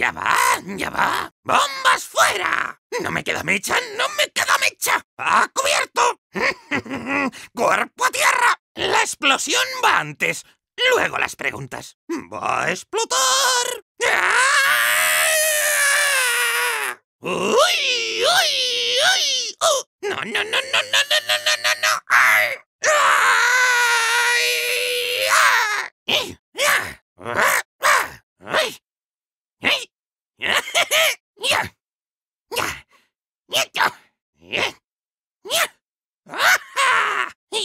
¡Ya va! ¡Ya va! ¡Bombas fuera! ¡No me queda mecha! ¡No me queda mecha! ¡A cubierto! ¡Cuerpo a tierra! La explosión va antes. Luego las preguntas. ¡Va a explotar! ¡Ah! ¡Uy! ¡Uy! ¡Uy! ¡Uh! no, no, no, no, no, no, no!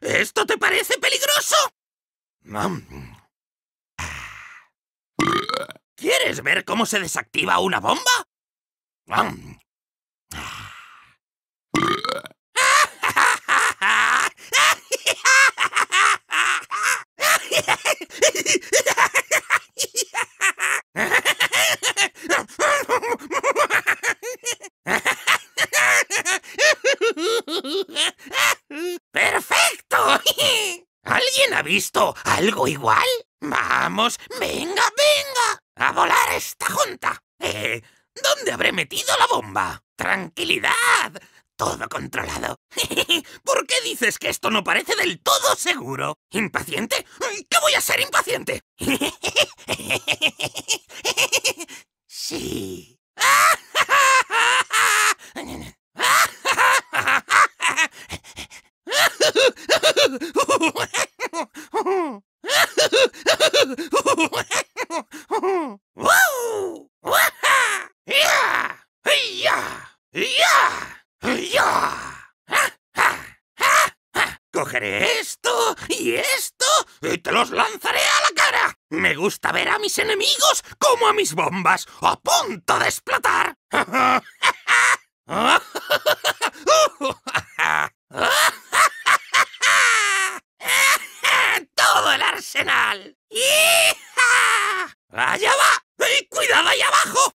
¿esto te parece peligroso? ¿Quieres ver cómo se desactiva una bomba? ha visto algo igual? Vamos, venga, venga. A volar esta junta. Eh, ¿dónde habré metido la bomba? Tranquilidad. Todo controlado. ¿Por qué dices que esto no parece del todo seguro? ¿Impaciente? ¿Qué voy a ser impaciente? Sí. Cogeré esto y esto y te los lanzaré a la cara. Me gusta ver a mis enemigos como a mis bombas a punto de explotar. ¡Todo el arsenal! y. ¡Allá va! ¡Cuidado allá abajo!